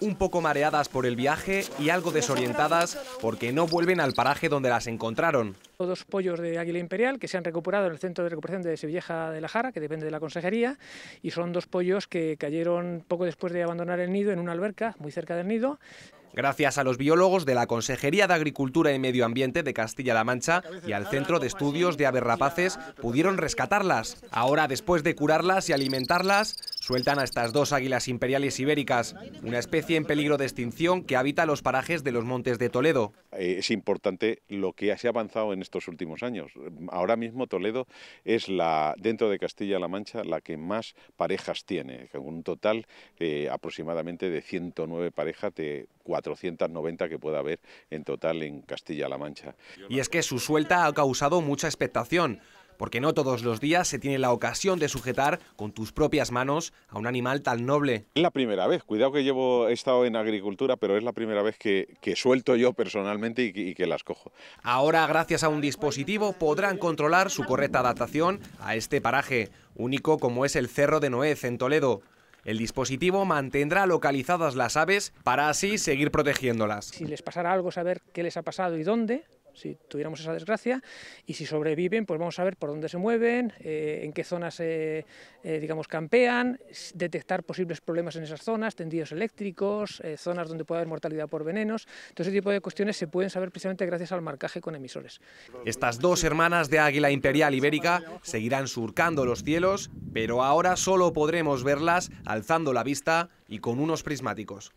un poco mareadas por el viaje y algo desorientadas porque no vuelven al paraje donde las encontraron. Dos pollos de águila imperial que se han recuperado en el centro de recuperación de Sevilleja de la Jara, que depende de la consejería, y son dos pollos que cayeron poco después de abandonar el nido en una alberca muy cerca del nido. Gracias a los biólogos de la Consejería de Agricultura y Medio Ambiente de Castilla-La Mancha y al Centro de Estudios de Aves Rapaces pudieron rescatarlas. Ahora, después de curarlas y alimentarlas, sueltan a estas dos águilas imperiales ibéricas, una especie en peligro de extinción que habita los parajes de los montes de Toledo. Eh, es importante lo que se ha avanzado en estos últimos años. Ahora mismo Toledo es la, dentro de Castilla-La Mancha, la que más parejas tiene, con un total eh, aproximadamente de 109 parejas de 490 que pueda haber en total en Castilla-La Mancha. Y es que su suelta ha causado mucha expectación porque no todos los días se tiene la ocasión de sujetar con tus propias manos a un animal tan noble. Es la primera vez, cuidado que llevo, he estado en agricultura, pero es la primera vez que, suelto yo personalmente y que, y que las cojo. Ahora, gracias a un dispositivo, podrán controlar su correcta adaptación a este paraje, único como es el Cerro de Noez en Toledo. El dispositivo mantendrá localizadas las aves para así seguir protegiéndolas. Si les pasara algo, saber qué les ha pasado y dónde, si tuviéramos esa desgracia, y si sobreviven, pues vamos a ver por dónde se mueven, eh, en qué zonas, eh, eh, digamos, campean, detectar posibles problemas en esas zonas, tendidos eléctricos, zonas donde puede haber mortalidad por venenos, todo ese tipo de cuestiones se pueden saber precisamente gracias al marcaje con emisores. Estas dos hermanas de águila imperial ibérica seguirán surcando los cielos, pero ahora solo podremos verlas alzando la vista y con unos prismáticos.